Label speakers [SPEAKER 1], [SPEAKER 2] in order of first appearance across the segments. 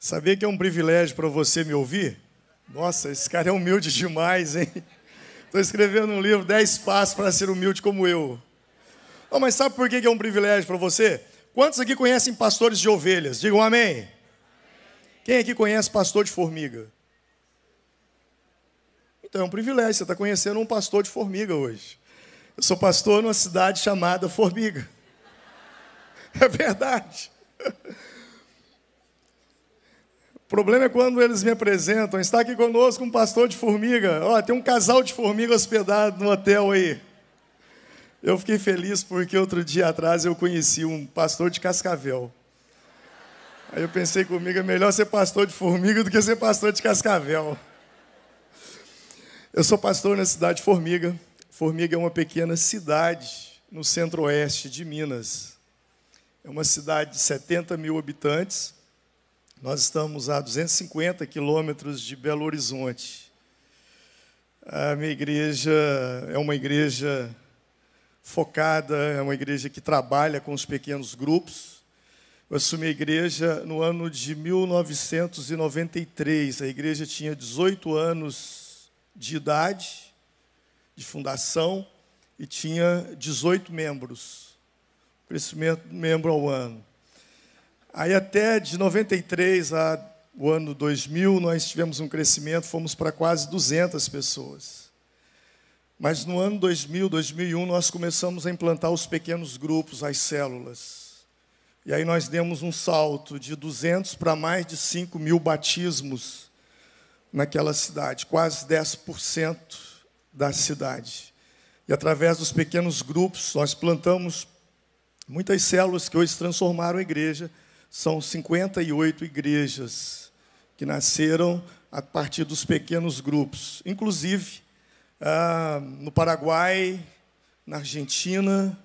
[SPEAKER 1] Sabia que é um privilégio para você me ouvir? Nossa, esse cara é humilde demais, hein? Estou escrevendo um livro, 10 passos para ser humilde como eu. Oh, mas sabe por que é um privilégio para você? Quantos aqui conhecem pastores de ovelhas? Digam amém. Quem aqui conhece pastor de formiga? Então é um privilégio, você está conhecendo um pastor de formiga hoje. Eu sou pastor numa cidade chamada Formiga. É verdade. O problema é quando eles me apresentam, está aqui conosco um pastor de formiga. Ó, tem um casal de formiga hospedado no hotel aí. Eu fiquei feliz porque outro dia atrás eu conheci um pastor de Cascavel. Aí eu pensei comigo, é melhor ser pastor de formiga do que ser pastor de Cascavel. Eu sou pastor na cidade de Formiga. Formiga é uma pequena cidade no centro-oeste de Minas. É uma cidade de 70 mil habitantes nós estamos a 250 quilômetros de Belo Horizonte. A minha igreja é uma igreja focada, é uma igreja que trabalha com os pequenos grupos. Eu assumi a igreja no ano de 1993. A igreja tinha 18 anos de idade, de fundação, e tinha 18 membros. Crescimento de membro ao ano. Aí até de 93 a o ano 2000, nós tivemos um crescimento, fomos para quase 200 pessoas. Mas no ano 2000, 2001, nós começamos a implantar os pequenos grupos, as células. E aí nós demos um salto de 200 para mais de 5 mil batismos naquela cidade, quase 10% da cidade. E através dos pequenos grupos, nós plantamos muitas células que hoje transformaram a igreja, são 58 igrejas que nasceram a partir dos pequenos grupos, inclusive ah, no Paraguai, na Argentina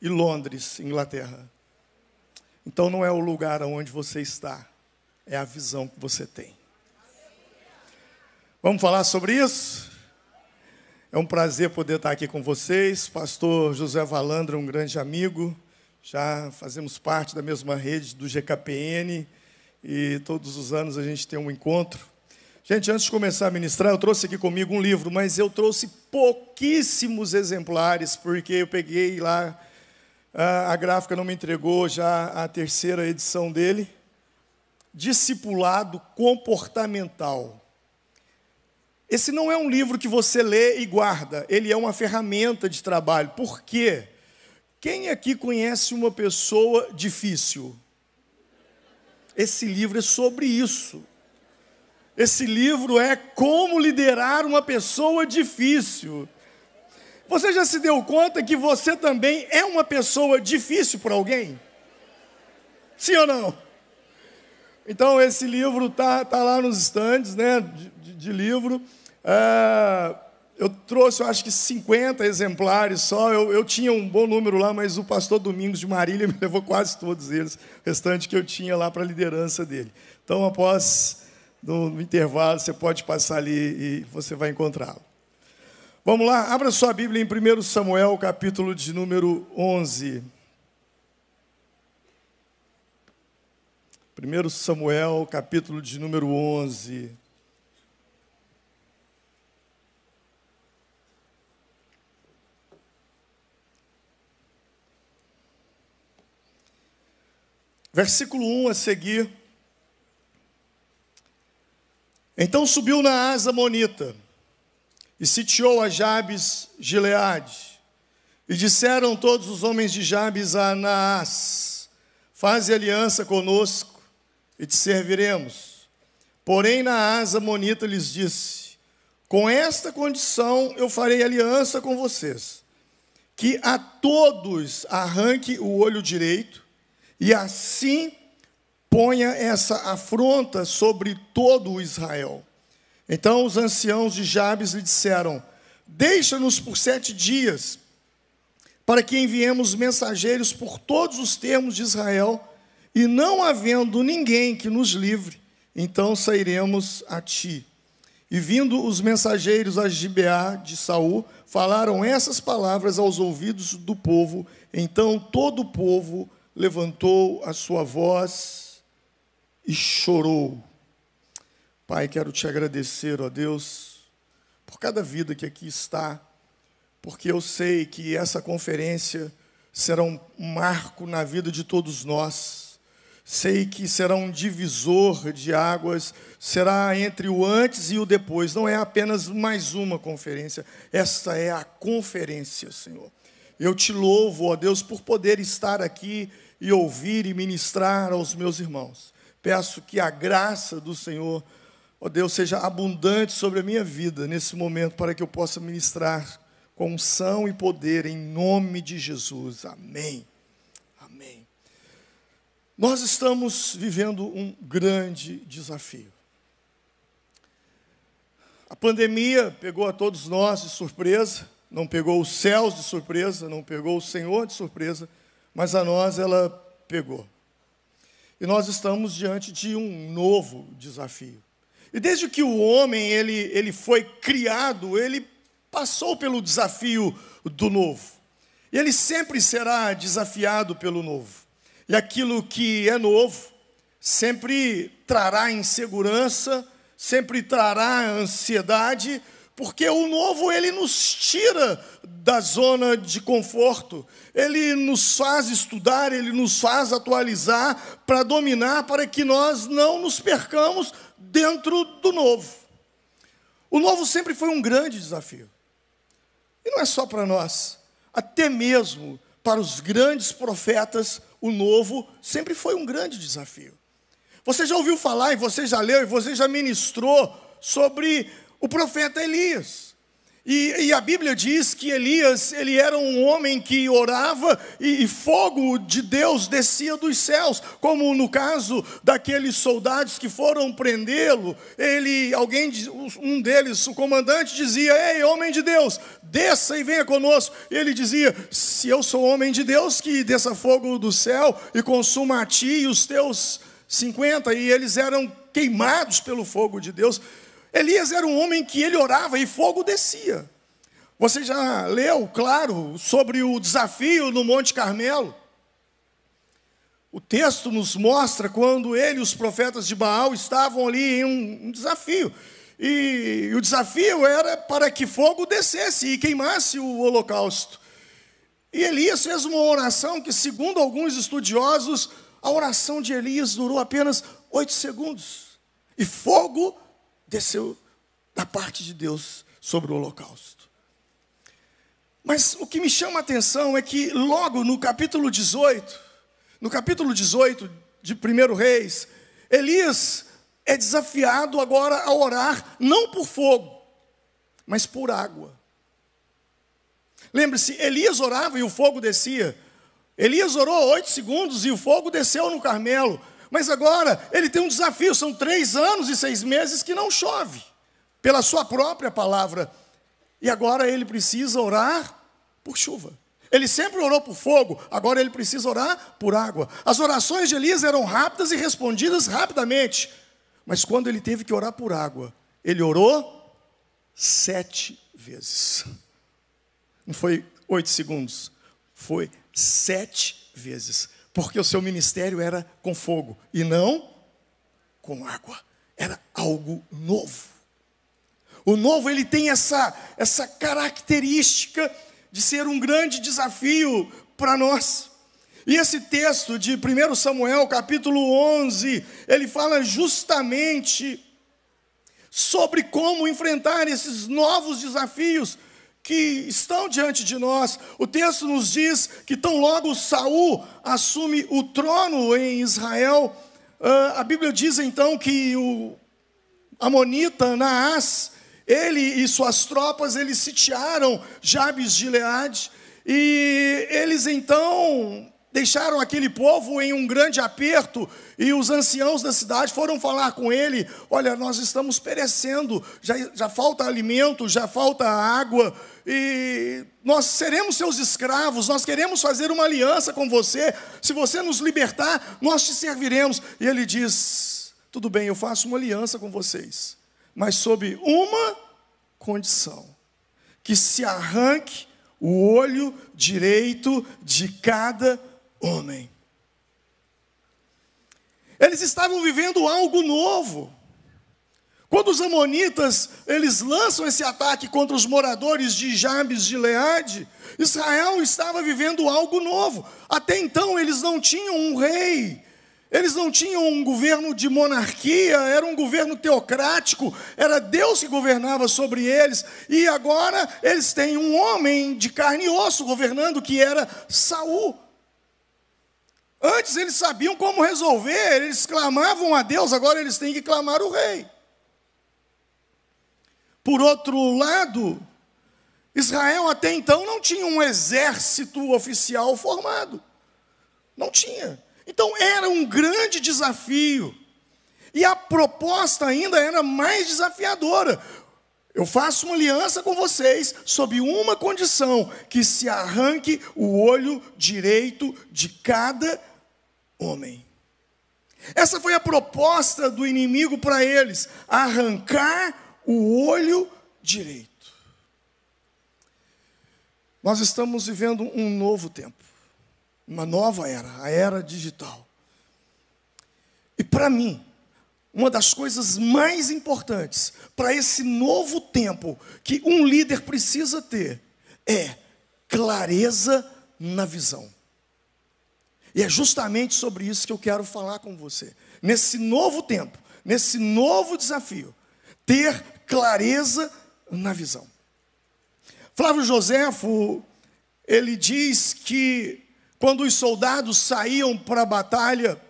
[SPEAKER 1] e Londres, Inglaterra. Então não é o lugar onde você está, é a visão que você tem. Vamos falar sobre isso? É um prazer poder estar aqui com vocês. Pastor José Valandra, um grande amigo, já fazemos parte da mesma rede do GKPN e todos os anos a gente tem um encontro. Gente, antes de começar a ministrar, eu trouxe aqui comigo um livro, mas eu trouxe pouquíssimos exemplares, porque eu peguei lá, a gráfica não me entregou já a terceira edição dele. Discipulado Comportamental. Esse não é um livro que você lê e guarda, ele é uma ferramenta de trabalho. Por quê? Quem aqui conhece uma pessoa difícil? Esse livro é sobre isso. Esse livro é Como Liderar uma Pessoa Difícil. Você já se deu conta que você também é uma pessoa difícil para alguém? Sim ou não? Então, esse livro está tá lá nos estandes né, de, de livro. Ah, eu trouxe, eu acho que 50 exemplares só. Eu, eu, tinha um bom número lá, mas o pastor Domingos de Marília me levou quase todos eles, o restante que eu tinha lá para a liderança dele. Então, após no intervalo, você pode passar ali e você vai encontrá-lo. Vamos lá, abra sua Bíblia em 1 Samuel, capítulo de número 11. 1 Samuel, capítulo de número 11. Versículo 1 a seguir. Então subiu na asa Monita e sitiou a Jabes Gileade. E disseram todos os homens de Jabes a Anás: Faze aliança conosco e te serviremos. Porém, Naás, a Monita, lhes disse: Com esta condição eu farei aliança com vocês, que a todos arranque o olho direito e assim ponha essa afronta sobre todo o Israel. Então os anciãos de Jabes lhe disseram: Deixa-nos por sete dias, para que enviemos mensageiros por todos os termos de Israel, e não havendo ninguém que nos livre, então sairemos a ti. E vindo os mensageiros a Gibeá de Saul, falaram essas palavras aos ouvidos do povo. Então todo o povo levantou a sua voz e chorou. Pai, quero te agradecer, ó Deus, por cada vida que aqui está, porque eu sei que essa conferência será um marco na vida de todos nós. Sei que será um divisor de águas, será entre o antes e o depois. Não é apenas mais uma conferência, esta é a conferência, Senhor. Eu te louvo, ó Deus, por poder estar aqui e ouvir e ministrar aos meus irmãos. Peço que a graça do Senhor, ó Deus, seja abundante sobre a minha vida nesse momento, para que eu possa ministrar com unção e poder, em nome de Jesus. Amém. Amém. Nós estamos vivendo um grande desafio. A pandemia pegou a todos nós de surpresa, não pegou os céus de surpresa, não pegou o Senhor de surpresa mas a nós ela pegou. E nós estamos diante de um novo desafio. E desde que o homem ele, ele foi criado, ele passou pelo desafio do novo. E ele sempre será desafiado pelo novo. E aquilo que é novo sempre trará insegurança, sempre trará ansiedade, porque o novo ele nos tira da zona de conforto, ele nos faz estudar, ele nos faz atualizar para dominar, para que nós não nos percamos dentro do novo. O novo sempre foi um grande desafio. E não é só para nós, até mesmo para os grandes profetas, o novo sempre foi um grande desafio. Você já ouviu falar, e você já leu, e você já ministrou sobre o profeta Elias. E, e, a Bíblia diz que Elias, ele era um homem que orava e, e fogo de Deus descia dos céus, como no caso daqueles soldados que foram prendê-lo, ele, alguém, um deles, o comandante dizia, ei homem de Deus, desça e venha conosco, e ele dizia, se eu sou homem de Deus, que desça fogo do céu e consuma a ti e os teus cinquenta, e eles eram queimados pelo fogo de Deus, Elias era um homem que ele orava e fogo descia. Você já leu, claro, sobre o desafio no Monte Carmelo. O texto nos mostra quando ele e os profetas de Baal estavam ali em um, um desafio. E, e o desafio era para que fogo descesse e queimasse o holocausto. E Elias fez uma oração que, segundo alguns estudiosos, a oração de Elias durou apenas oito segundos. E fogo desceu da parte de Deus sobre o holocausto. Mas o que me chama a atenção é que logo no capítulo 18, no capítulo 18 de 1 Reis, Elias é desafiado agora a orar não por fogo, mas por água. Lembre-se, Elias orava e o fogo descia. Elias orou oito segundos e o fogo desceu no Carmelo. Mas agora ele tem um desafio: são três anos e seis meses que não chove, pela sua própria palavra. E agora ele precisa orar por chuva. Ele sempre orou por fogo, agora ele precisa orar por água. As orações de Elias eram rápidas e respondidas rapidamente. Mas quando ele teve que orar por água, ele orou sete vezes. Não foi oito segundos, foi sete vezes porque o seu ministério era com fogo e não com água. Era algo novo. O novo ele tem essa essa característica de ser um grande desafio para nós. E esse texto de 1 Samuel, capítulo 11, ele fala justamente sobre como enfrentar esses novos desafios que estão diante de nós. O texto nos diz que tão logo Saul assume o trono em Israel, ah, a Bíblia diz então que o amonita Naas, ele e suas tropas, eles sitiaram Jabes de Leade, e eles então deixaram aquele povo em um grande aperto, e os anciãos da cidade foram falar com ele: Olha, nós estamos perecendo, já, já falta alimento, já falta água, e nós seremos seus escravos, nós queremos fazer uma aliança com você, se você nos libertar, nós te serviremos. E ele diz: Tudo bem, eu faço uma aliança com vocês, mas sob uma condição: que se arranque o olho direito de cada homem. Eles estavam vivendo algo novo. Quando os amonitas, eles lançam esse ataque contra os moradores de Jabes de Leade, Israel estava vivendo algo novo. Até então eles não tinham um rei, eles não tinham um governo de monarquia, era um governo teocrático, era Deus que governava sobre eles, e agora eles têm um homem de carne e osso governando que era Saul. Antes eles sabiam como resolver, eles clamavam a Deus, agora eles têm que clamar o rei. Por outro lado, Israel até então não tinha um exército oficial formado. Não tinha. Então era um grande desafio. E a proposta ainda era mais desafiadora. Eu faço uma aliança com vocês sob uma condição: que se arranque o olho direito de cada homem. Essa foi a proposta do inimigo para eles: arrancar o olho direito. Nós estamos vivendo um novo tempo, uma nova era, a era digital. E para mim, uma das coisas mais importantes para esse novo tempo que um líder precisa ter é clareza na visão. E é justamente sobre isso que eu quero falar com você. Nesse novo tempo, nesse novo desafio, ter clareza na visão. Flávio Joséfo ele diz que quando os soldados saíam para a batalha,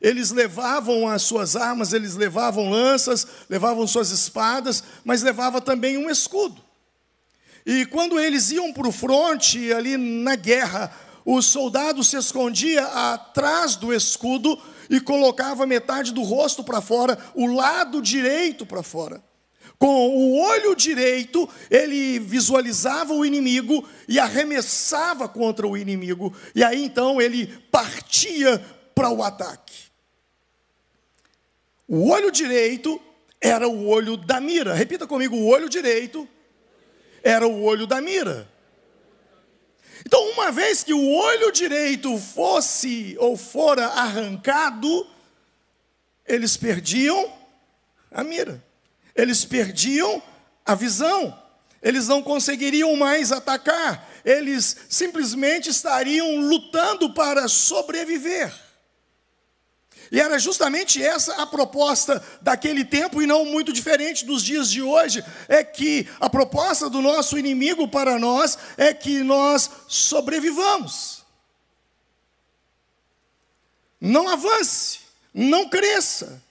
[SPEAKER 1] eles levavam as suas armas, eles levavam lanças, levavam suas espadas, mas levava também um escudo. E quando eles iam para o fronte, ali na guerra, o soldado se escondia atrás do escudo e colocava metade do rosto para fora, o lado direito para fora. Com o olho direito, ele visualizava o inimigo e arremessava contra o inimigo. E aí então ele partia para o ataque. O olho direito era o olho da mira. Repita comigo: o olho direito era o olho da mira. Então, uma vez que o olho direito fosse ou fora arrancado, eles perdiam a mira, eles perdiam a visão, eles não conseguiriam mais atacar, eles simplesmente estariam lutando para sobreviver. E era justamente essa a proposta daquele tempo, e não muito diferente dos dias de hoje, é que a proposta do nosso inimigo para nós é que nós sobrevivamos. Não avance, não cresça.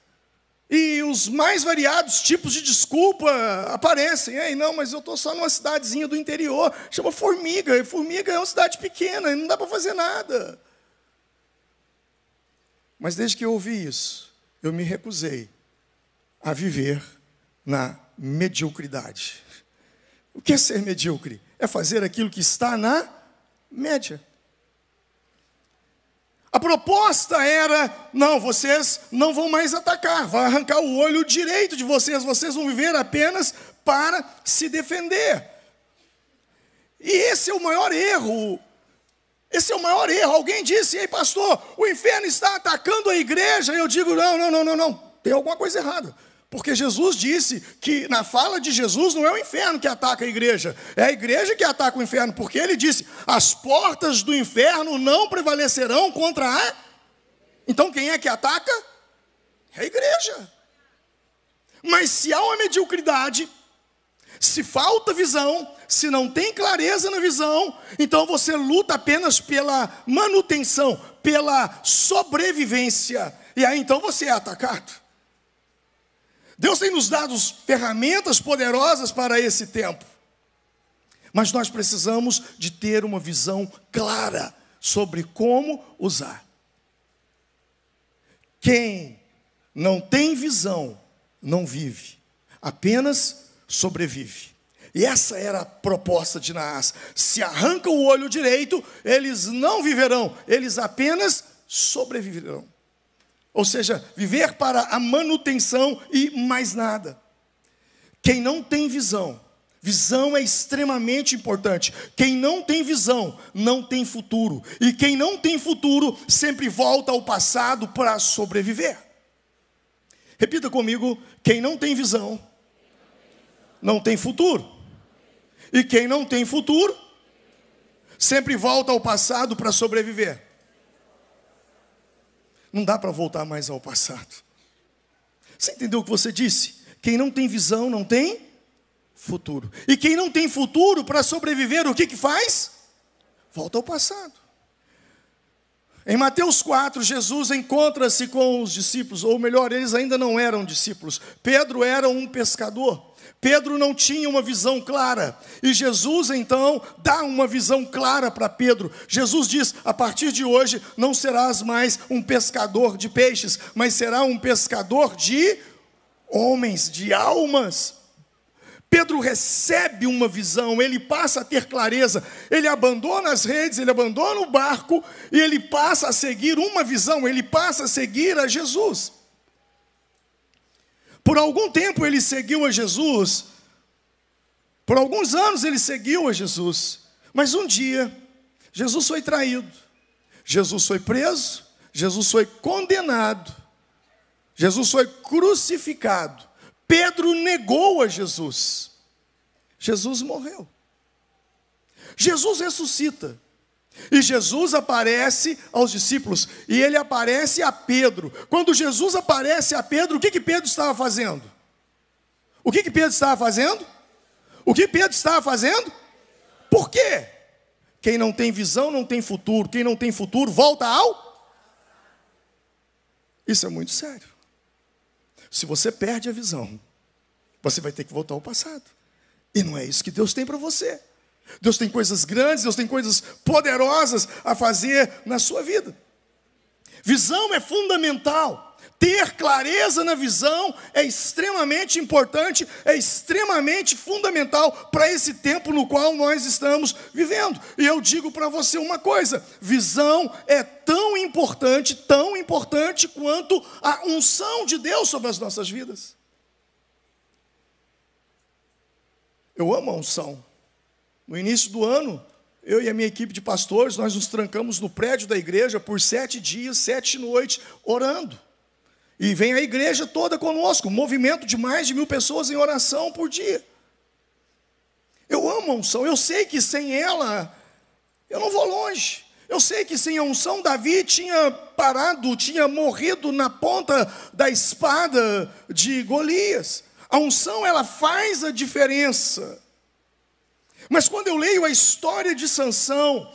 [SPEAKER 1] E os mais variados tipos de desculpa aparecem. Ei, não, mas eu estou só numa cidadezinha do interior, chama Formiga, e Formiga é uma cidade pequena, e não dá para fazer nada. Mas desde que eu ouvi isso, eu me recusei a viver na mediocridade. O que é ser medíocre? É fazer aquilo que está na média. A proposta era: não, vocês não vão mais atacar, vai arrancar o olho direito de vocês, vocês vão viver apenas para se defender. E esse é o maior erro esse é o maior erro. Alguém disse, ei pastor, o inferno está atacando a igreja. E eu digo, não, não, não, não, não. Tem alguma coisa errada. Porque Jesus disse que na fala de Jesus não é o inferno que ataca a igreja, é a igreja que ataca o inferno, porque ele disse: as portas do inferno não prevalecerão contra a. Então quem é que ataca? É a igreja. Mas se há uma mediocridade, se falta visão, se não tem clareza na visão, então você luta apenas pela manutenção, pela sobrevivência, e aí então você é atacado. Deus tem nos dado ferramentas poderosas para esse tempo, mas nós precisamos de ter uma visão clara sobre como usar. Quem não tem visão não vive, apenas sobrevive. E essa era a proposta de Naás. Se arranca o olho direito, eles não viverão, eles apenas sobreviverão. Ou seja, viver para a manutenção e mais nada. Quem não tem visão, visão é extremamente importante. Quem não tem visão, não tem futuro. E quem não tem futuro, sempre volta ao passado para sobreviver. Repita comigo: quem não tem visão, não tem futuro. E quem não tem futuro, sempre volta ao passado para sobreviver. Não dá para voltar mais ao passado. Você entendeu o que você disse? Quem não tem visão não tem futuro. E quem não tem futuro para sobreviver, o que, que faz? Volta ao passado. Em Mateus 4, Jesus encontra-se com os discípulos, ou melhor, eles ainda não eram discípulos. Pedro era um pescador. Pedro não tinha uma visão clara. E Jesus então dá uma visão clara para Pedro. Jesus diz: "A partir de hoje não serás mais um pescador de peixes, mas será um pescador de homens, de almas". Pedro recebe uma visão, ele passa a ter clareza, ele abandona as redes, ele abandona o barco e ele passa a seguir uma visão, ele passa a seguir a Jesus. Por algum tempo ele seguiu a Jesus, por alguns anos ele seguiu a Jesus, mas um dia Jesus foi traído, Jesus foi preso, Jesus foi condenado, Jesus foi crucificado, Pedro negou a Jesus, Jesus morreu, Jesus ressuscita. E Jesus aparece aos discípulos, e ele aparece a Pedro. Quando Jesus aparece a Pedro, o que, que Pedro estava fazendo? O que, que Pedro estava fazendo? O que Pedro estava fazendo? Por quê? Quem não tem visão não tem futuro, quem não tem futuro volta ao. Isso é muito sério. Se você perde a visão, você vai ter que voltar ao passado. E não é isso que Deus tem para você. Deus tem coisas grandes, Deus tem coisas poderosas a fazer na sua vida. Visão é fundamental. Ter clareza na visão é extremamente importante, é extremamente fundamental para esse tempo no qual nós estamos vivendo. E eu digo para você uma coisa: visão é tão importante, tão importante quanto a unção de Deus sobre as nossas vidas. Eu amo a unção. No início do ano, eu e a minha equipe de pastores, nós nos trancamos no prédio da igreja por sete dias, sete noites, orando. E vem a igreja toda conosco, um movimento de mais de mil pessoas em oração por dia. Eu amo a unção, eu sei que sem ela eu não vou longe. Eu sei que sem a unção Davi tinha parado, tinha morrido na ponta da espada de Golias. A unção ela faz a diferença. Mas quando eu leio a história de Sansão,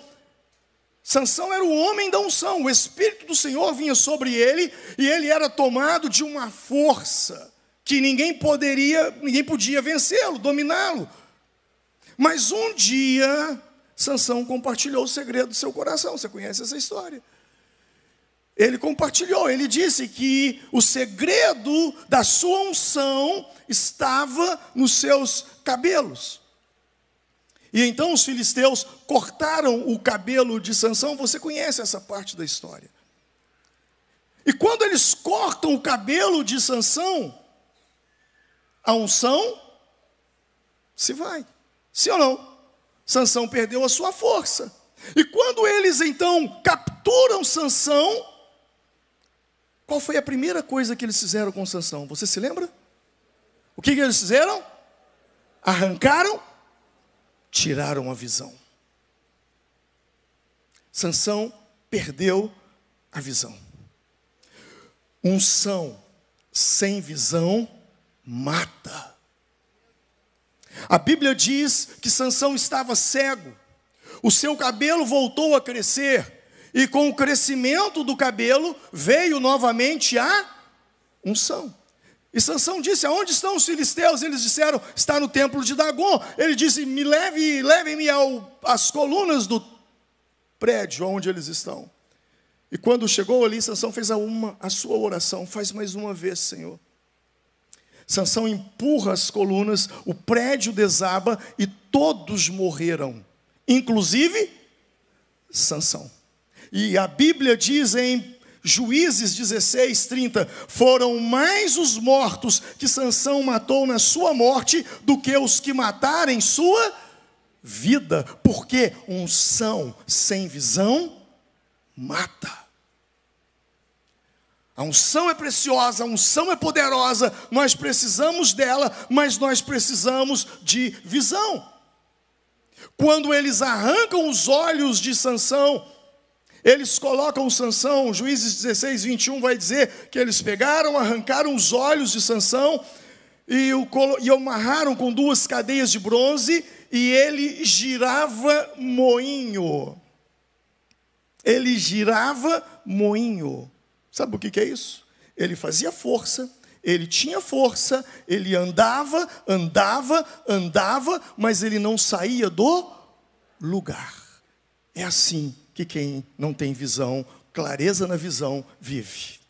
[SPEAKER 1] Sansão era o homem da unção, o espírito do Senhor vinha sobre ele e ele era tomado de uma força que ninguém poderia, ninguém podia vencê-lo, dominá-lo. Mas um dia Sansão compartilhou o segredo do seu coração. Você conhece essa história? Ele compartilhou, ele disse que o segredo da sua unção estava nos seus cabelos. E então os filisteus cortaram o cabelo de Sansão, você conhece essa parte da história. E quando eles cortam o cabelo de Sansão, a unção se vai. Sim ou não? Sansão perdeu a sua força. E quando eles então capturam Sansão, qual foi a primeira coisa que eles fizeram com Sansão? Você se lembra? O que, que eles fizeram? Arrancaram tiraram a visão. Sansão perdeu a visão. Unção sem visão mata. A Bíblia diz que Sansão estava cego. O seu cabelo voltou a crescer e com o crescimento do cabelo veio novamente a unção. E Sansão disse: Aonde estão os filisteus? Eles disseram: Está no templo de Dagon." Ele disse: Me leve, levem-me às colunas do prédio onde eles estão. E quando chegou ali, Sansão fez a, uma, a sua oração. Faz mais uma vez, Senhor. Sansão empurra as colunas, o prédio desaba e todos morreram, inclusive Sansão. E a Bíblia diz em Juízes 16, 30, foram mais os mortos que Sansão matou na sua morte do que os que mataram em sua vida, porque unção sem visão mata. A unção é preciosa, a unção é poderosa, nós precisamos dela, mas nós precisamos de visão. Quando eles arrancam os olhos de Sansão, eles colocam Sansão, Juízes 16, 21 vai dizer que eles pegaram, arrancaram os olhos de Sansão e o, e o amarraram com duas cadeias de bronze e ele girava moinho. Ele girava moinho. Sabe o que é isso? Ele fazia força, ele tinha força, ele andava, andava, andava, mas ele não saía do lugar. É assim que quem não tem visão, clareza na visão, vive.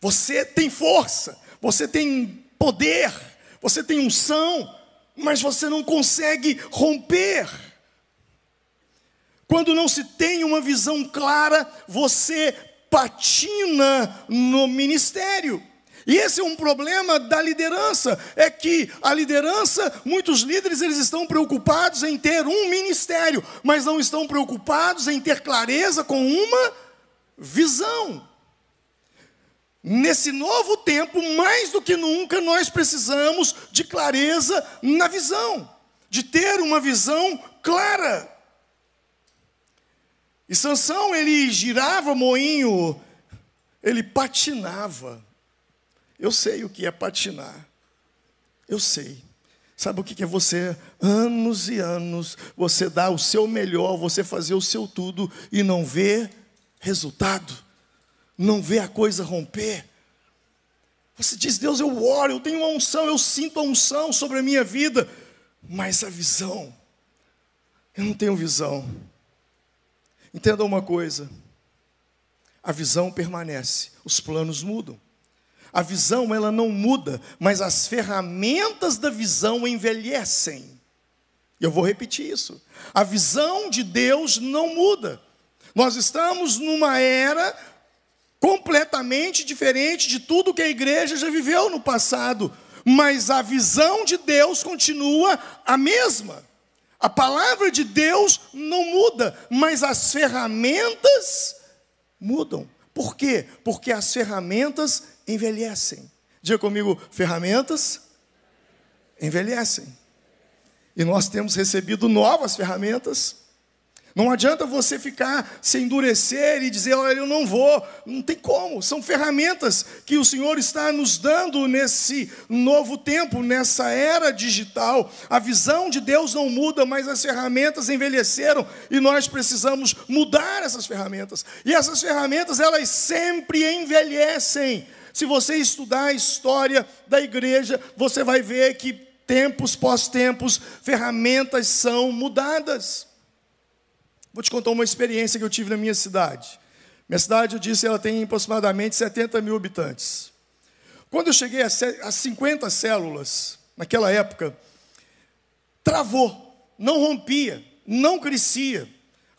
[SPEAKER 1] Você tem força, você tem poder, você tem unção, mas você não consegue romper. Quando não se tem uma visão clara, você patina no ministério. E esse é um problema da liderança, é que a liderança, muitos líderes eles estão preocupados em ter um ministério, mas não estão preocupados em ter clareza com uma visão. Nesse novo tempo, mais do que nunca, nós precisamos de clareza na visão, de ter uma visão clara. E Sansão, ele girava moinho, ele patinava. Eu sei o que é patinar. Eu sei. Sabe o que é você, anos e anos, você dá o seu melhor, você fazer o seu tudo e não ver resultado, não ver a coisa romper. Você diz, Deus, eu oro, eu tenho uma unção, eu sinto a unção sobre a minha vida, mas a visão, eu não tenho visão. Entenda uma coisa: a visão permanece, os planos mudam. A visão ela não muda, mas as ferramentas da visão envelhecem. Eu vou repetir isso. A visão de Deus não muda. Nós estamos numa era completamente diferente de tudo que a igreja já viveu no passado, mas a visão de Deus continua a mesma. A palavra de Deus não muda, mas as ferramentas mudam. Por quê? Porque as ferramentas envelhecem. Diga comigo, ferramentas envelhecem. E nós temos recebido novas ferramentas. Não adianta você ficar se endurecer e dizer, olha, eu não vou. Não tem como. São ferramentas que o Senhor está nos dando nesse novo tempo, nessa era digital. A visão de Deus não muda, mas as ferramentas envelheceram e nós precisamos mudar essas ferramentas. E essas ferramentas, elas sempre envelhecem. Se você estudar a história da igreja, você vai ver que tempos pós tempos, ferramentas são mudadas. Vou te contar uma experiência que eu tive na minha cidade. Minha cidade, eu disse, ela tem aproximadamente 70 mil habitantes. Quando eu cheguei a 50 células, naquela época, travou, não rompia, não crescia,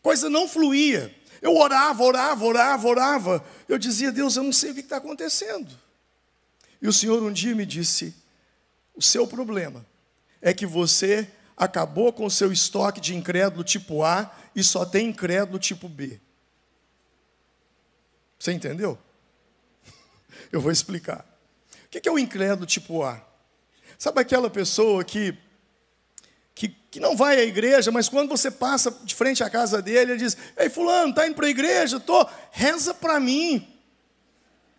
[SPEAKER 1] coisa não fluía. Eu orava, orava, orava, orava eu dizia, Deus, eu não sei o que está acontecendo. E o Senhor um dia me disse: o seu problema é que você acabou com o seu estoque de incrédulo tipo A e só tem incrédulo tipo B. Você entendeu? Eu vou explicar. O que é o incrédulo tipo A? Sabe aquela pessoa que que não vai à igreja, mas quando você passa de frente à casa dele, ele diz: Ei, Fulano, está indo para a igreja? Tô, reza para mim.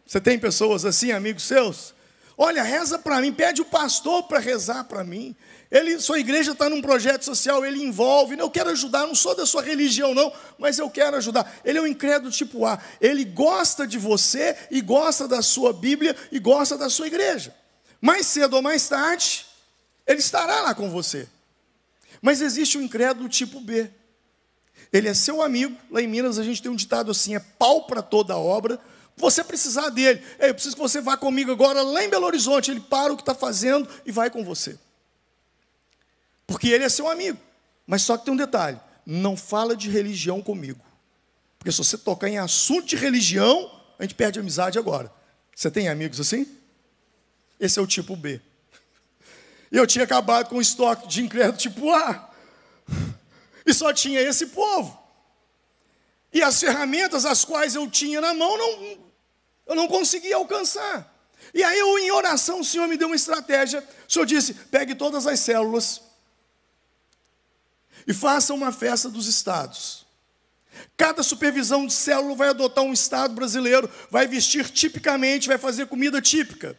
[SPEAKER 1] Você tem pessoas assim, amigos seus? Olha, reza para mim, pede o pastor para rezar para mim. Ele, sua igreja está num projeto social, ele envolve. Eu quero ajudar, não sou da sua religião, não, mas eu quero ajudar. Ele é um incrédulo tipo A. Ele gosta de você e gosta da sua Bíblia e gosta da sua igreja. Mais cedo ou mais tarde, ele estará lá com você. Mas existe o um incrédulo tipo B. Ele é seu amigo. Lá em Minas a gente tem um ditado assim: é pau para toda obra. Você precisar dele. Ei, eu preciso que você vá comigo agora lá em Belo Horizonte. Ele para o que está fazendo e vai com você. Porque ele é seu amigo. Mas só que tem um detalhe: não fala de religião comigo. Porque se você tocar em assunto de religião, a gente perde a amizade agora. Você tem amigos assim? Esse é o tipo B. Eu tinha acabado com o estoque de incrédulo tipo A. E só tinha esse povo. E as ferramentas as quais eu tinha na mão, não, eu não conseguia alcançar. E aí eu, em oração, o Senhor me deu uma estratégia. O Senhor disse: pegue todas as células e faça uma festa dos estados. Cada supervisão de célula vai adotar um estado brasileiro, vai vestir tipicamente, vai fazer comida típica.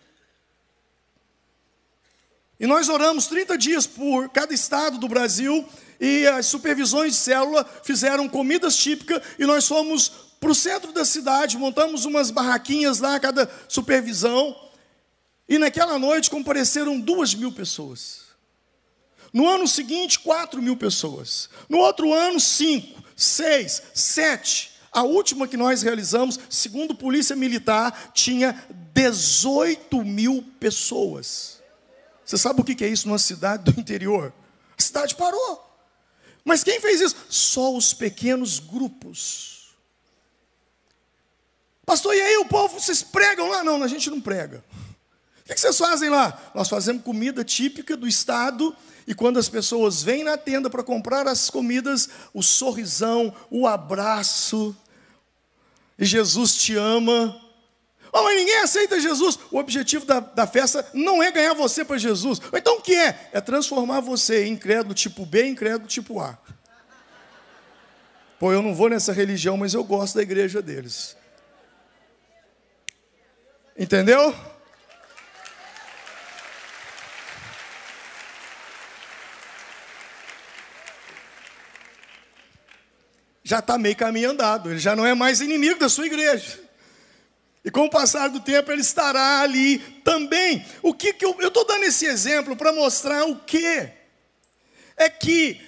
[SPEAKER 1] E nós oramos 30 dias por cada estado do Brasil e as supervisões de célula fizeram comidas típicas e nós fomos para o centro da cidade, montamos umas barraquinhas lá, cada supervisão. E naquela noite compareceram duas mil pessoas. No ano seguinte, quatro mil pessoas. No outro ano, cinco, seis, sete. A última que nós realizamos, segundo Polícia Militar, tinha 18 mil pessoas. Você sabe o que é isso numa cidade do interior? A cidade parou. Mas quem fez isso? Só os pequenos grupos. Pastor, e aí o povo, vocês pregam lá? Não, a gente não prega. O que vocês fazem lá? Nós fazemos comida típica do estado e quando as pessoas vêm na tenda para comprar as comidas, o sorrisão, o abraço, e Jesus te ama, Oh, mas ninguém aceita Jesus. O objetivo da, da festa não é ganhar você para Jesus. Então o que é? É transformar você em incrédulo tipo B em incrédulo tipo A. Pô, eu não vou nessa religião, mas eu gosto da igreja deles. Entendeu? Já está meio caminho andado, ele já não é mais inimigo da sua igreja. E com o passar do tempo ele estará ali também. O que, que eu estou dando esse exemplo para mostrar o que é que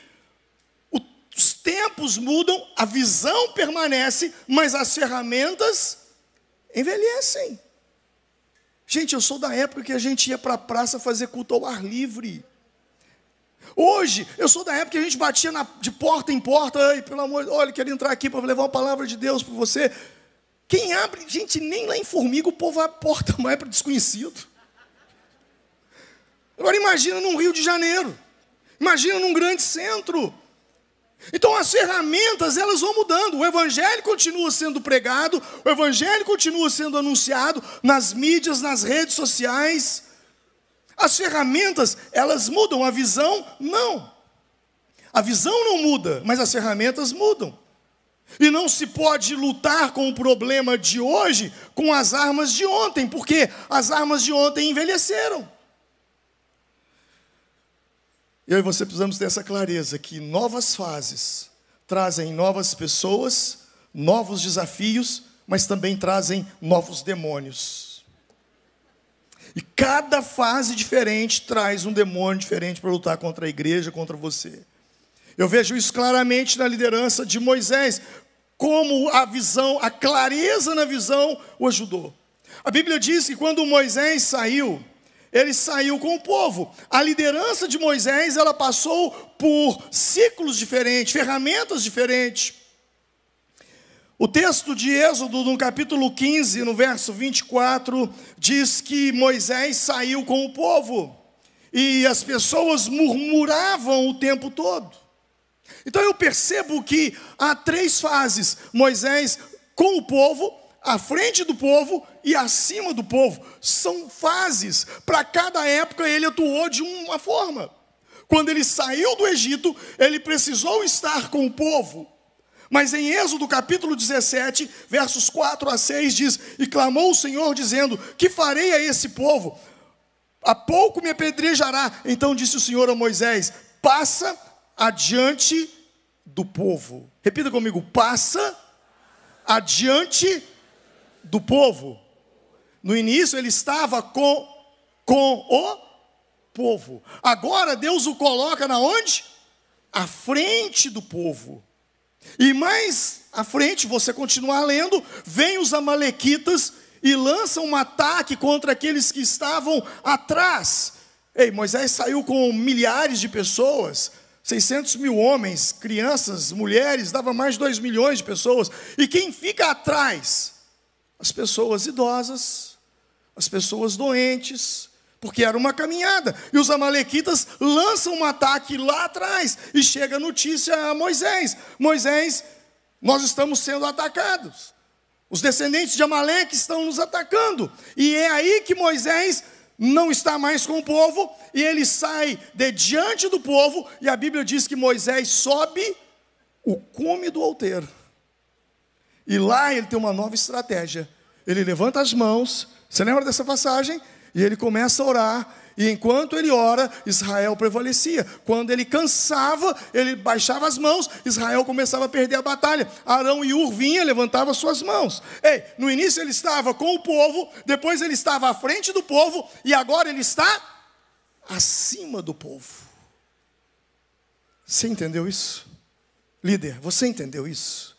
[SPEAKER 1] os tempos mudam, a visão permanece, mas as ferramentas envelhecem. Gente, eu sou da época que a gente ia para a praça fazer culto ao ar livre. Hoje, eu sou da época que a gente batia na, de porta em porta, e pelo amor, olha, quero entrar aqui para levar uma palavra de Deus para você. Quem abre, gente, nem lá em formiga o povo abre porta mais para desconhecido. Agora imagina num Rio de Janeiro. Imagina num grande centro. Então as ferramentas elas vão mudando. O evangelho continua sendo pregado, o evangelho continua sendo anunciado nas mídias, nas redes sociais. As ferramentas elas mudam, a visão não. A visão não muda, mas as ferramentas mudam. E não se pode lutar com o problema de hoje com as armas de ontem, porque as armas de ontem envelheceram. E aí você precisamos ter essa clareza que novas fases trazem novas pessoas, novos desafios, mas também trazem novos demônios. E cada fase diferente traz um demônio diferente para lutar contra a igreja, contra você. Eu vejo isso claramente na liderança de Moisés, como a visão, a clareza na visão o ajudou. A Bíblia diz que quando Moisés saiu, ele saiu com o povo. A liderança de Moisés, ela passou por ciclos diferentes, ferramentas diferentes. O texto de Êxodo, no capítulo 15, no verso 24, diz que Moisés saiu com o povo e as pessoas murmuravam o tempo todo. Então eu percebo que há três fases: Moisés com o povo, à frente do povo e acima do povo. São fases. Para cada época ele atuou de uma forma. Quando ele saiu do Egito, ele precisou estar com o povo. Mas em Êxodo capítulo 17, versos 4 a 6 diz: E clamou o Senhor, dizendo: Que farei a esse povo? Há pouco me apedrejará. Então disse o Senhor a Moisés: Passa adiante do povo. Repita comigo: passa adiante do povo. No início ele estava com, com o povo. Agora Deus o coloca na onde? À frente do povo. E mais à frente, você continuar lendo, vem os amalequitas e lançam um ataque contra aqueles que estavam atrás. Ei, Moisés saiu com milhares de pessoas, 600 mil homens, crianças, mulheres, dava mais de 2 milhões de pessoas. E quem fica atrás? As pessoas idosas, as pessoas doentes, porque era uma caminhada. E os amalequitas lançam um ataque lá atrás e chega a notícia a Moisés: Moisés, nós estamos sendo atacados. Os descendentes de Amaleque estão nos atacando. E é aí que Moisés não está mais com o povo, e ele sai de diante do povo, e a Bíblia diz que Moisés sobe o cume do alteiro. E lá ele tem uma nova estratégia. Ele levanta as mãos, você lembra dessa passagem? E ele começa a orar, e enquanto ele ora, Israel prevalecia. Quando ele cansava, ele baixava as mãos, Israel começava a perder a batalha. Arão e Ur vinha, levantava suas mãos. Ei, no início ele estava com o povo, depois ele estava à frente do povo e agora ele está acima do povo. Você entendeu isso? Líder, você entendeu isso?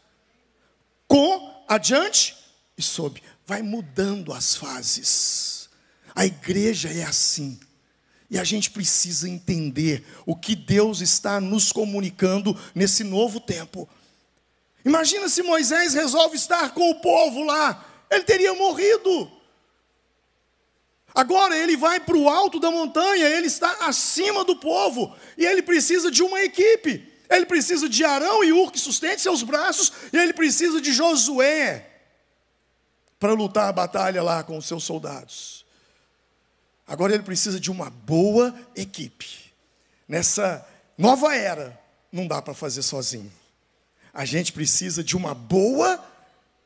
[SPEAKER 1] Com, adiante e sob. Vai mudando as fases. A igreja é assim. E a gente precisa entender o que Deus está nos comunicando nesse novo tempo. Imagina se Moisés resolve estar com o povo lá, ele teria morrido. Agora ele vai para o alto da montanha, ele está acima do povo, e ele precisa de uma equipe. Ele precisa de Arão e Ur que sustente seus braços, e ele precisa de Josué para lutar a batalha lá com os seus soldados. Agora ele precisa de uma boa equipe. Nessa nova era, não dá para fazer sozinho. A gente precisa de uma boa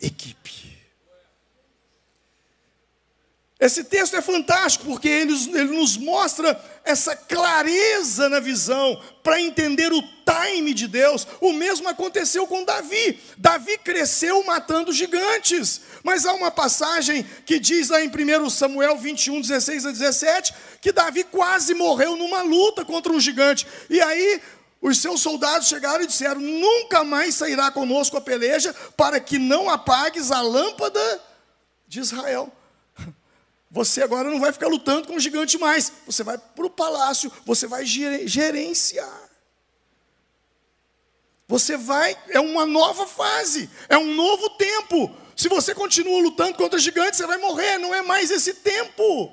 [SPEAKER 1] equipe. Esse texto é fantástico porque ele, ele nos mostra essa clareza na visão para entender o time de Deus. O mesmo aconteceu com Davi. Davi cresceu matando gigantes. Mas há uma passagem que diz lá em 1 Samuel 21, 16 a 17, que Davi quase morreu numa luta contra um gigante. E aí os seus soldados chegaram e disseram: Nunca mais sairá conosco a peleja, para que não apagues a lâmpada de Israel. Você agora não vai ficar lutando com o gigante mais. Você vai para o palácio, você vai gerenciar. Você vai, é uma nova fase, é um novo tempo. Se você continua lutando contra gigantes, você vai morrer, não é mais esse tempo.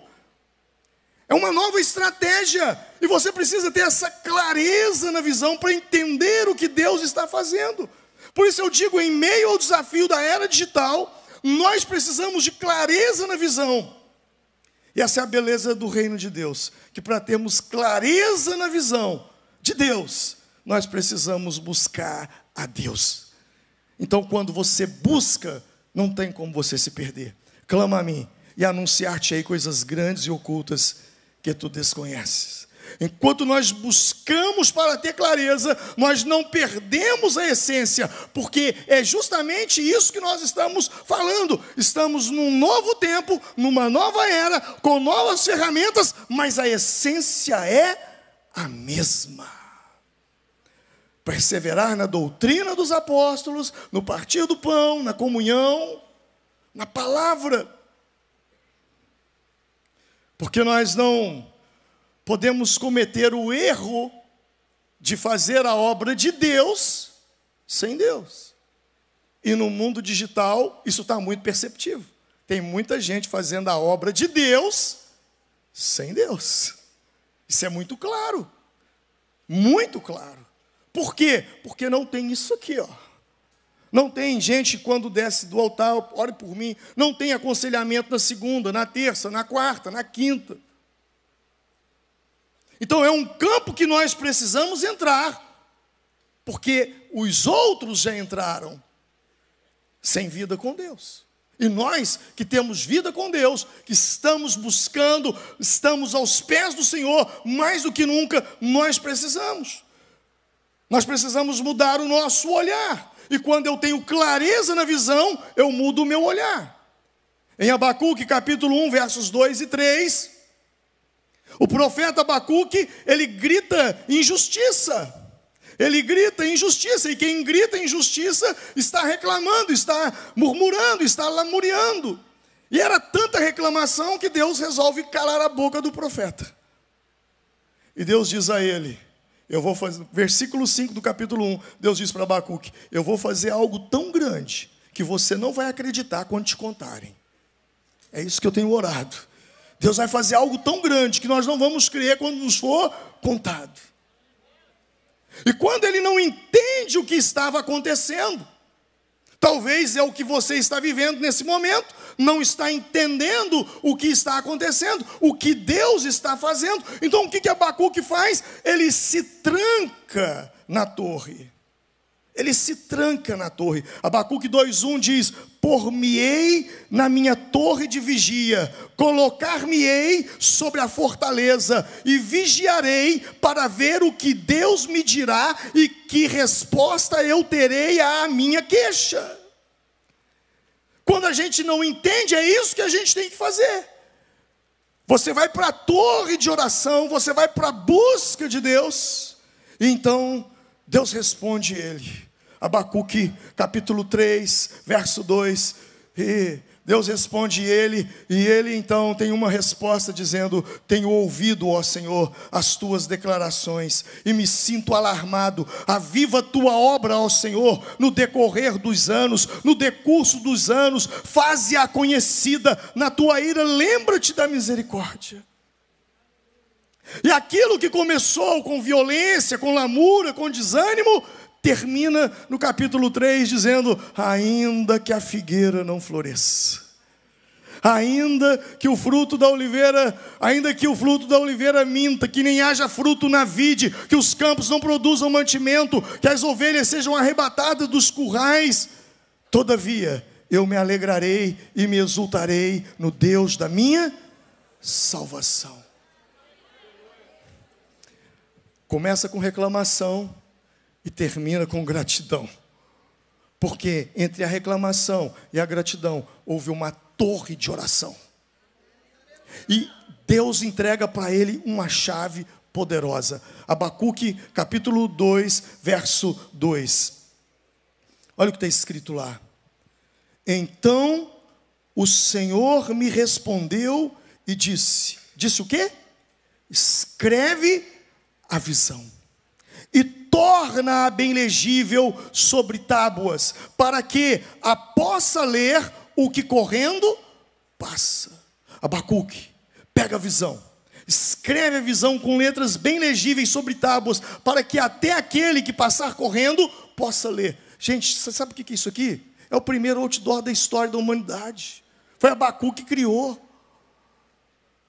[SPEAKER 1] É uma nova estratégia. E você precisa ter essa clareza na visão para entender o que Deus está fazendo. Por isso eu digo, em meio ao desafio da era digital, nós precisamos de clareza na visão e essa é a beleza do reino de Deus, que para termos clareza na visão de Deus, nós precisamos buscar a Deus. Então, quando você busca, não tem como você se perder. Clama a mim e anunciar-te aí coisas grandes e ocultas que tu desconheces. Enquanto nós buscamos para ter clareza, nós não perdemos a essência, porque é justamente isso que nós estamos falando. Estamos num novo tempo, numa nova era, com novas ferramentas, mas a essência é a mesma. Perseverar na doutrina dos apóstolos, no partir do pão, na comunhão, na palavra. Porque nós não podemos cometer o erro de fazer a obra de Deus sem Deus. E no mundo digital, isso está muito perceptível. Tem muita gente fazendo a obra de Deus sem Deus. Isso é muito claro. Muito claro. Por quê? Porque não tem isso aqui, ó. Não tem gente quando desce do altar, ore por mim. Não tem aconselhamento na segunda, na terça, na quarta, na quinta. Então é um campo que nós precisamos entrar, porque os outros já entraram sem vida com Deus. E nós que temos vida com Deus, que estamos buscando, estamos aos pés do Senhor, mais do que nunca, nós precisamos. Nós precisamos mudar o nosso olhar. E quando eu tenho clareza na visão, eu mudo o meu olhar. Em Abacuque capítulo 1, versos 2 e 3, o profeta Abacuque, ele grita injustiça. Ele grita injustiça, e quem grita injustiça está reclamando, está murmurando, está lamuriando. E era tanta reclamação que Deus resolve calar a boca do profeta. E Deus diz a ele: Eu vou fazer, versículo 5 do capítulo 1, Deus diz para Abacuque: Eu vou fazer algo tão grande que você não vai acreditar quando te contarem. É isso que eu tenho orado. Deus vai fazer algo tão grande que nós não vamos crer quando nos for contado. E quando ele não entende o que estava acontecendo, talvez é o que você está vivendo nesse momento, não está entendendo o que está acontecendo, o que Deus está fazendo. Então o que, que Abacuque faz? Ele se tranca na torre. Ele se tranca na torre. Abacuque 2,1 diz: por-me-ei na minha torre de vigia, colocar-me-ei sobre a fortaleza e vigiarei para ver o que Deus me dirá e que resposta eu terei à minha queixa. Quando a gente não entende, é isso que a gente tem que fazer. Você vai para a torre de oração, você vai para a busca de Deus, e então Deus responde ele. Abacuque capítulo 3, verso 2. E Deus responde ele, e ele então tem uma resposta dizendo: Tenho ouvido, ó Senhor, as tuas declarações, e me sinto alarmado. Aviva tua obra, ó Senhor, no decorrer dos anos, no decurso dos anos, faze-a conhecida na tua ira, lembra-te da misericórdia. E aquilo que começou com violência, com lamura com desânimo, termina no capítulo 3 dizendo: Ainda que a figueira não floresça, ainda que o fruto da oliveira, ainda que o fruto da oliveira minta, que nem haja fruto na vide, que os campos não produzam mantimento, que as ovelhas sejam arrebatadas dos currais, todavia eu me alegrarei e me exultarei no Deus da minha salvação. Começa com reclamação, e termina com gratidão. Porque entre a reclamação e a gratidão houve uma torre de oração. E Deus entrega para ele uma chave poderosa. Abacuque, capítulo 2, verso 2. Olha o que está escrito lá. Então o Senhor me respondeu e disse: Disse o quê? Escreve a visão. E torna-a bem legível sobre tábuas, para que a possa ler o que correndo passa. Abacuque, pega a visão, escreve a visão com letras bem legíveis sobre tábuas, para que até aquele que passar correndo possa ler. Gente, você sabe o que é isso aqui? É o primeiro outdoor da história da humanidade. Foi Abacuque que criou.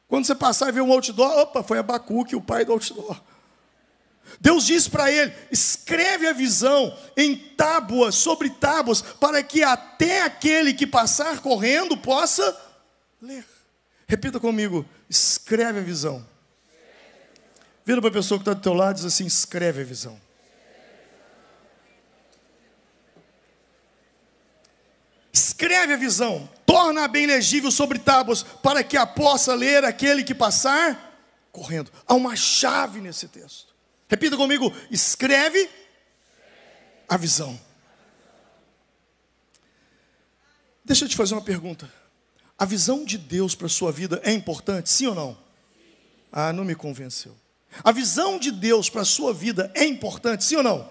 [SPEAKER 1] Quando você passar e ver um outdoor, opa, foi Abacuque, o pai do outdoor. Deus diz para ele: escreve a visão em tábuas, sobre tábuas, para que até aquele que passar correndo possa ler. Repita comigo: escreve a visão. Vira para a pessoa que está do teu lado e diz assim: escreve a visão. Escreve a visão, torna-a bem legível sobre tábuas, para que a possa ler aquele que passar correndo. Há uma chave nesse texto. Repita comigo: escreve a visão. Deixa eu te fazer uma pergunta. A visão de Deus para a sua vida é importante, sim ou não? Ah, não me convenceu. A visão de Deus para a sua vida é importante, sim ou não?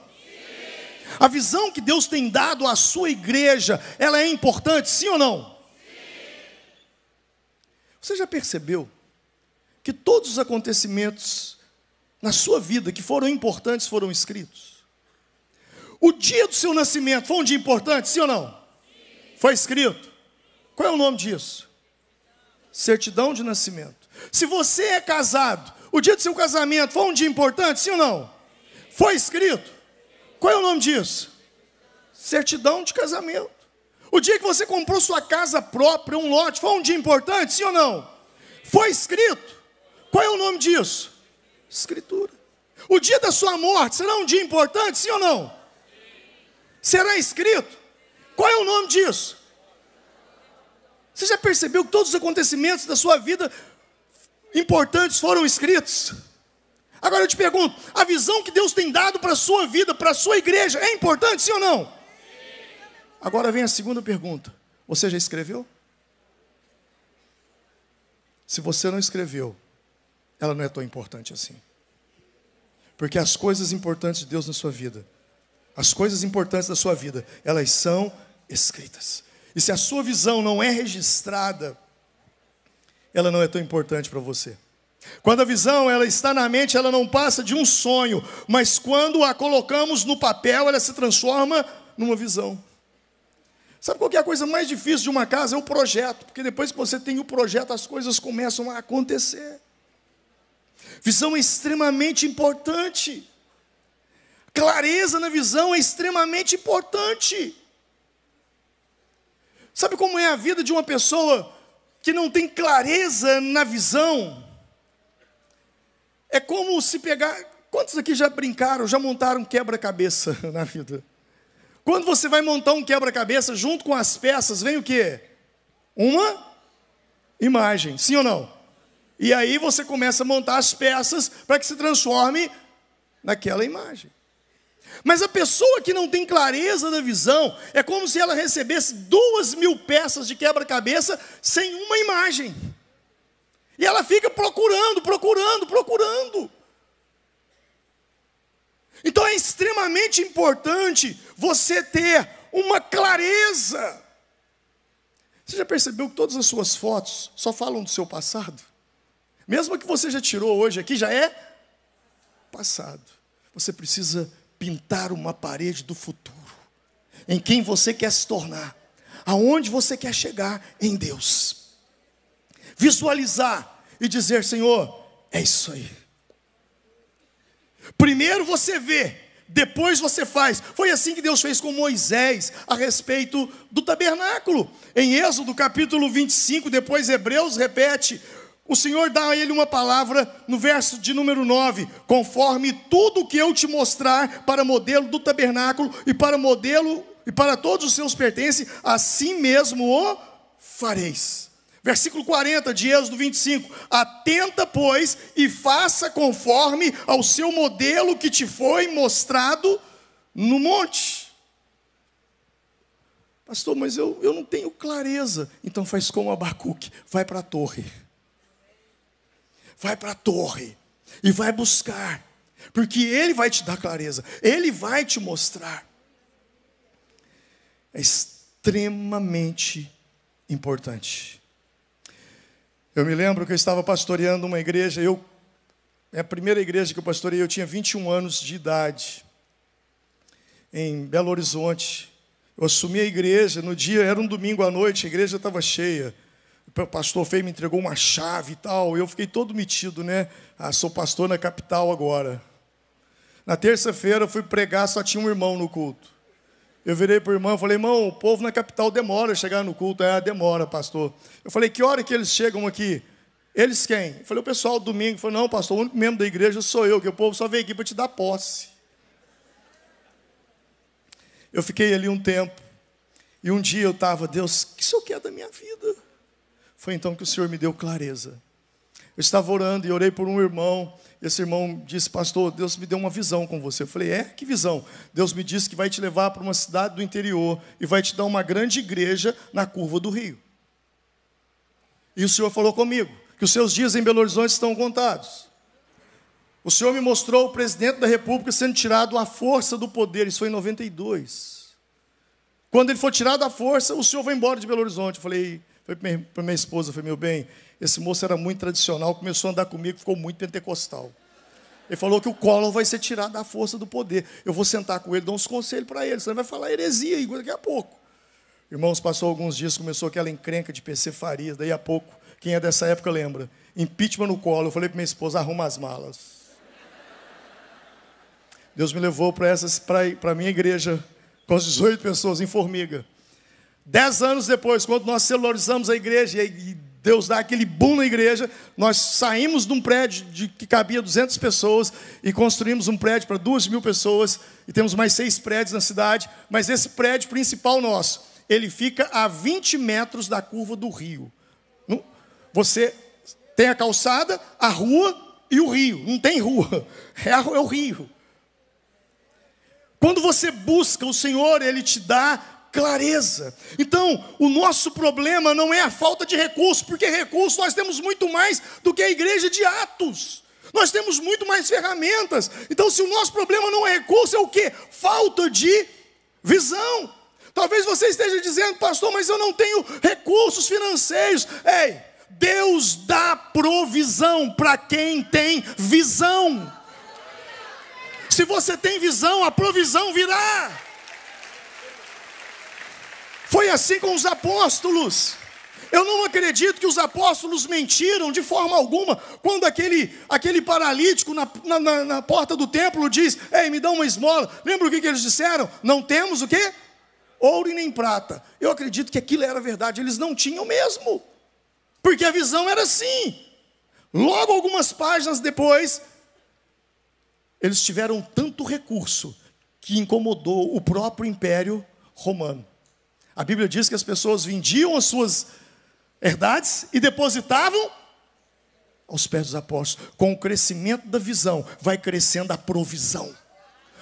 [SPEAKER 1] A visão que Deus tem dado à sua igreja, ela é importante, sim ou não? Sim. Você já percebeu que todos os acontecimentos na sua vida que foram importantes foram escritos. O dia do seu nascimento foi um dia importante, sim ou não? Foi escrito. Qual é o nome disso? Certidão de nascimento. Se você é casado, o dia do seu casamento foi um dia importante, sim ou não? Foi escrito. Qual é o nome disso? Certidão de casamento. O dia que você comprou sua casa própria, um lote, foi um dia importante, sim ou não? Foi escrito. Qual é o nome disso? Escritura. O dia da sua morte será um dia importante, sim ou não? Será escrito? Qual é o nome disso? Você já percebeu que todos os acontecimentos da sua vida importantes foram escritos? Agora eu te pergunto: a visão que Deus tem dado para a sua vida, para a sua igreja, é importante, sim ou não? Agora vem a segunda pergunta: você já escreveu? Se você não escreveu, ela não é tão importante assim. Porque as coisas importantes de Deus na sua vida, as coisas importantes da sua vida, elas são escritas. E se a sua visão não é registrada, ela não é tão importante para você. Quando a visão ela está na mente, ela não passa de um sonho, mas quando a colocamos no papel, ela se transforma numa visão. Sabe qual é a coisa mais difícil de uma casa? É o projeto, porque depois que você tem o projeto, as coisas começam a acontecer. Visão é extremamente importante. Clareza na visão é extremamente importante. Sabe como é a vida de uma pessoa que não tem clareza na visão? É como se pegar. Quantos aqui já brincaram, já montaram quebra-cabeça na vida? Quando você vai montar um quebra-cabeça junto com as peças, vem o quê? Uma imagem, sim ou não? E aí você começa a montar as peças para que se transforme naquela imagem. Mas a pessoa que não tem clareza da visão é como se ela recebesse duas mil peças de quebra-cabeça sem uma imagem. E ela fica procurando, procurando, procurando. Então é extremamente importante você ter uma clareza. Você já percebeu que todas as suas fotos só falam do seu passado? Mesmo que você já tirou hoje aqui, já é passado. Você precisa pintar uma parede do futuro. Em quem você quer se tornar. Aonde você quer chegar em Deus. Visualizar e dizer: Senhor, é isso aí. Primeiro você vê, depois você faz. Foi assim que Deus fez com Moisés a respeito do tabernáculo. Em Êxodo capítulo 25, depois Hebreus repete: o Senhor dá a ele uma palavra no verso de número 9: conforme tudo que eu te mostrar para modelo do tabernáculo e para modelo e para todos os seus pertences, assim mesmo o fareis. Versículo 40 de Êxodo 25: Atenta, pois, e faça conforme ao seu modelo que te foi mostrado no monte. Pastor, mas eu, eu não tenho clareza. Então faz como Abacuque: vai para a torre vai para a torre e vai buscar, porque Ele vai te dar clareza, Ele vai te mostrar. É extremamente importante. Eu me lembro que eu estava pastoreando uma igreja, eu, a primeira igreja que eu pastorei, eu tinha 21 anos de idade, em Belo Horizonte. Eu assumi a igreja, no dia, era um domingo à noite, a igreja estava cheia o pastor Fei me entregou uma chave e tal, eu fiquei todo metido, né? Ah, sou pastor na capital agora. Na terça-feira eu fui pregar, só tinha um irmão no culto. Eu virei para o irmão e falei, irmão, o povo na capital demora a chegar no culto. É, demora, pastor. Eu falei, que hora que eles chegam aqui? Eles quem? Eu falei, o pessoal domingo. Ele falou, não, pastor, o único membro da igreja sou eu, que o povo só veio aqui para te dar posse. Eu fiquei ali um tempo. E um dia eu estava, Deus, o que o senhor quer da minha vida? Foi então que o Senhor me deu clareza. Eu estava orando e orei por um irmão. Esse irmão disse, pastor, Deus me deu uma visão com você. Eu falei, é? Que visão? Deus me disse que vai te levar para uma cidade do interior e vai te dar uma grande igreja na curva do rio. E o Senhor falou comigo que os seus dias em Belo Horizonte estão contados. O Senhor me mostrou o presidente da República sendo tirado à força do poder, isso foi em 92. Quando ele for tirado à força, o Senhor vai embora de Belo Horizonte. Eu falei, Falei para minha esposa, falei, meu bem, esse moço era muito tradicional, começou a andar comigo, ficou muito pentecostal. Ele falou que o colo vai ser tirado da força do poder. Eu vou sentar com ele, dar uns conselhos para ele, Você ele vai falar heresia aí, daqui a pouco. Irmãos, passou alguns dias, começou aquela encrenca de PC Farias, daí a pouco, quem é dessa época lembra. Impeachment no colo. Eu falei para minha esposa, arruma as malas. Deus me levou para a minha igreja, com as 18 pessoas, em Formiga. Dez anos depois, quando nós celularizamos a igreja e Deus dá aquele boom na igreja, nós saímos de um prédio de, que cabia 200 pessoas e construímos um prédio para 2 mil pessoas e temos mais seis prédios na cidade, mas esse prédio principal nosso, ele fica a 20 metros da curva do rio. Você tem a calçada, a rua e o rio, não tem rua, é, é o rio. Quando você busca o Senhor, Ele te dá clareza. Então, o nosso problema não é a falta de recursos, porque recursos nós temos muito mais do que a igreja de Atos. Nós temos muito mais ferramentas. Então, se o nosso problema não é recurso, é o que? Falta de visão. Talvez você esteja dizendo, pastor, mas eu não tenho recursos financeiros. Ei, Deus dá provisão para quem tem visão. Se você tem visão, a provisão virá. Foi assim com os apóstolos. Eu não acredito que os apóstolos mentiram de forma alguma quando aquele, aquele paralítico na, na, na porta do templo diz: Ei, me dá uma esmola. Lembra o que, que eles disseram? Não temos o quê? Ouro e nem prata. Eu acredito que aquilo era verdade. Eles não tinham mesmo. Porque a visão era assim. Logo, algumas páginas depois, eles tiveram tanto recurso que incomodou o próprio império romano. A Bíblia diz que as pessoas vendiam as suas herdades e depositavam aos pés dos apóstolos. Com o crescimento da visão, vai crescendo a provisão.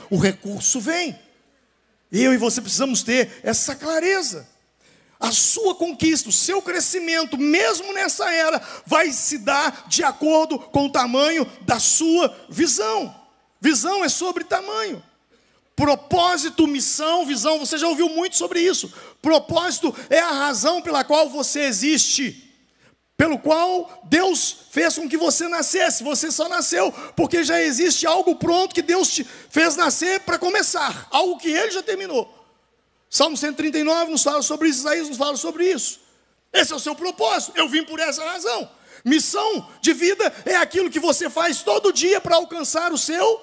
[SPEAKER 1] O recurso vem. Eu e você precisamos ter essa clareza. A sua conquista, o seu crescimento, mesmo nessa era, vai se dar de acordo com o tamanho da sua visão. Visão é sobre tamanho. Propósito, missão, visão, você já ouviu muito sobre isso. Propósito é a razão pela qual você existe, pelo qual Deus fez com que você nascesse. Você só nasceu porque já existe algo pronto que Deus te fez nascer para começar, algo que ele já terminou. Salmo 139 nos fala sobre isso, Isaías nos fala sobre isso. Esse é o seu propósito. Eu vim por essa razão. Missão de vida é aquilo que você faz todo dia para alcançar o seu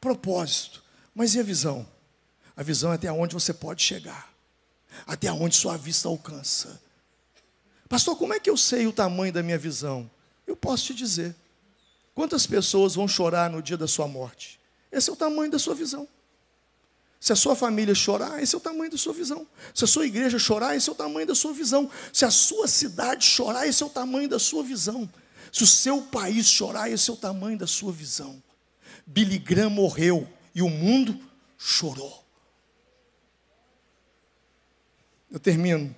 [SPEAKER 1] propósito. Mas e a visão? A visão é até onde você pode chegar, até onde sua vista alcança. Pastor, como é que eu sei o tamanho da minha visão? Eu posso te dizer. Quantas pessoas vão chorar no dia da sua morte? Esse é o tamanho da sua visão. Se a sua família chorar, esse é o tamanho da sua visão. Se a sua igreja chorar, esse é o tamanho da sua visão. Se a sua cidade chorar, esse é o tamanho da sua visão. Se o seu país chorar, esse é o tamanho da sua visão. Billy Graham morreu e o mundo chorou. Eu termino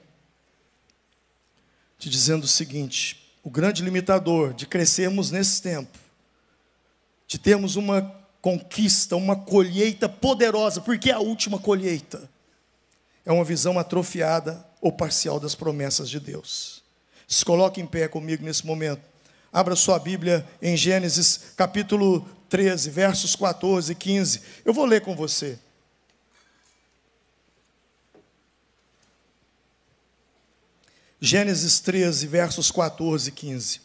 [SPEAKER 1] te dizendo o seguinte: o grande limitador de crescermos nesse tempo, de termos uma conquista, uma colheita poderosa, porque é a última colheita é uma visão atrofiada ou parcial das promessas de Deus. Se coloque em pé comigo nesse momento. Abra sua Bíblia em Gênesis capítulo 13, versos 14 e 15. Eu vou ler com você. Gênesis 13, versos 14 e 15.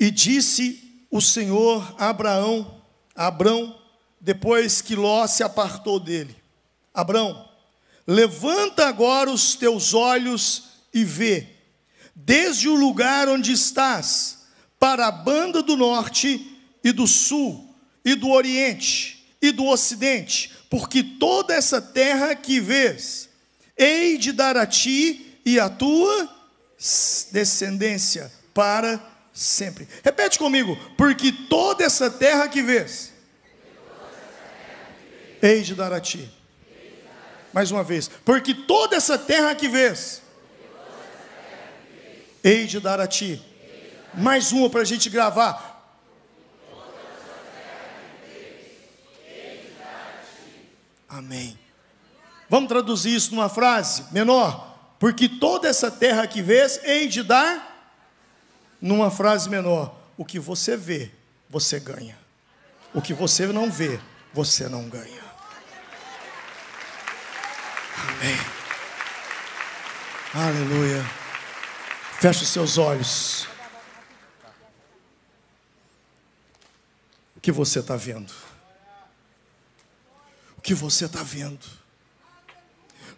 [SPEAKER 1] E disse o Senhor a Abraão, a Abrão, depois que Ló se apartou dele: Abrão, levanta agora os teus olhos e vê, desde o lugar onde estás, para a banda do norte e do sul, e do oriente, e do ocidente, porque toda essa terra que vês, hei de dar a ti e à tua descendência para sempre. Repete comigo, porque toda essa terra que vês, hei de dar a ti. Mais uma vez, porque toda essa terra que vês, hei de dar a ti. Mais uma para a gente gravar. Amém. Vamos traduzir isso numa frase menor? Porque toda essa terra que vês, hei de dar numa frase menor. O que você vê, você ganha. O que você não vê, você não ganha. Amém. Aleluia. Feche os seus olhos. O que você está vendo? que você está vendo.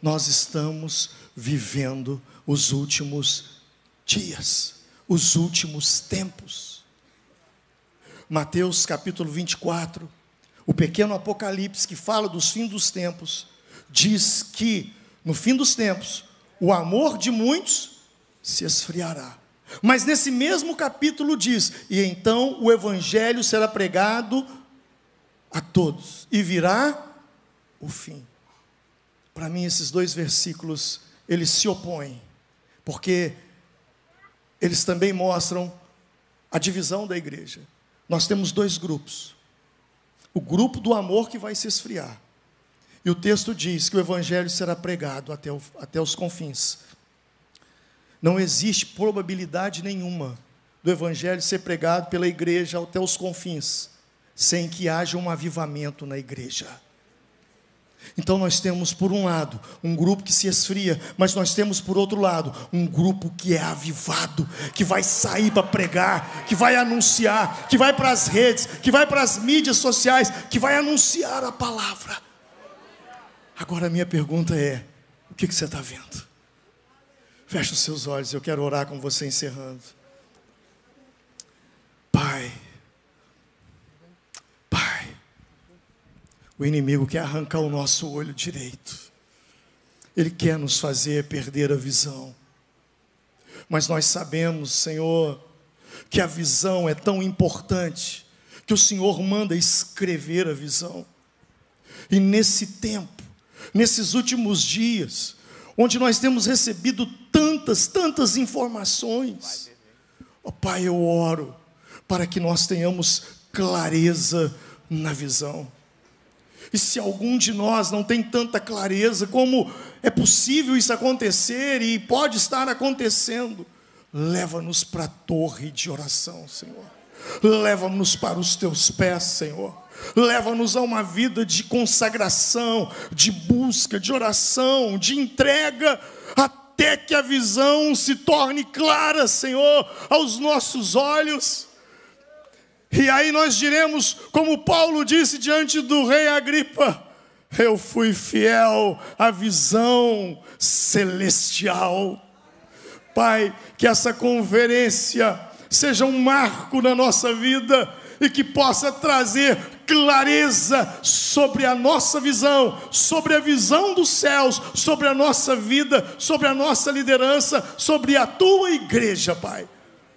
[SPEAKER 1] Nós estamos vivendo os últimos dias, os últimos tempos. Mateus capítulo 24, o pequeno Apocalipse que fala dos fins dos tempos, diz que no fim dos tempos o amor de muitos se esfriará. Mas nesse mesmo capítulo diz: E então o evangelho será pregado a todos, e virá o fim. Para mim, esses dois versículos, eles se opõem, porque eles também mostram a divisão da igreja. Nós temos dois grupos. O grupo do amor que vai se esfriar. E o texto diz que o evangelho será pregado até, o, até os confins. Não existe probabilidade nenhuma do evangelho ser pregado pela igreja até os confins, sem que haja um avivamento na igreja. Então nós temos por um lado um grupo que se esfria, mas nós temos por outro lado um grupo que é avivado, que vai sair para pregar, que vai anunciar, que vai para as redes, que vai para as mídias sociais, que vai anunciar a palavra. Agora a minha pergunta é: o que, que você está vendo? Feche os seus olhos, eu quero orar com você encerrando. Pai. O inimigo quer arrancar o nosso olho direito. Ele quer nos fazer perder a visão. Mas nós sabemos, Senhor, que a visão é tão importante que o Senhor manda escrever a visão. E nesse tempo, nesses últimos dias, onde nós temos recebido tantas, tantas informações, oh, Pai, eu oro para que nós tenhamos clareza na visão. E se algum de nós não tem tanta clareza como é possível isso acontecer e pode estar acontecendo, leva-nos para a torre de oração, Senhor. Leva-nos para os teus pés, Senhor. Leva-nos a uma vida de consagração, de busca, de oração, de entrega, até que a visão se torne clara, Senhor, aos nossos olhos e aí nós diremos, como Paulo disse diante do rei Agripa: Eu fui fiel à visão celestial. Pai, que essa conferência seja um marco na nossa vida e que possa trazer clareza sobre a nossa visão, sobre a visão dos céus, sobre a nossa vida, sobre a nossa liderança, sobre a tua igreja, Pai.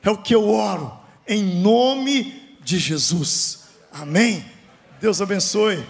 [SPEAKER 1] É o que eu oro em nome de de Jesus. Amém? Deus abençoe.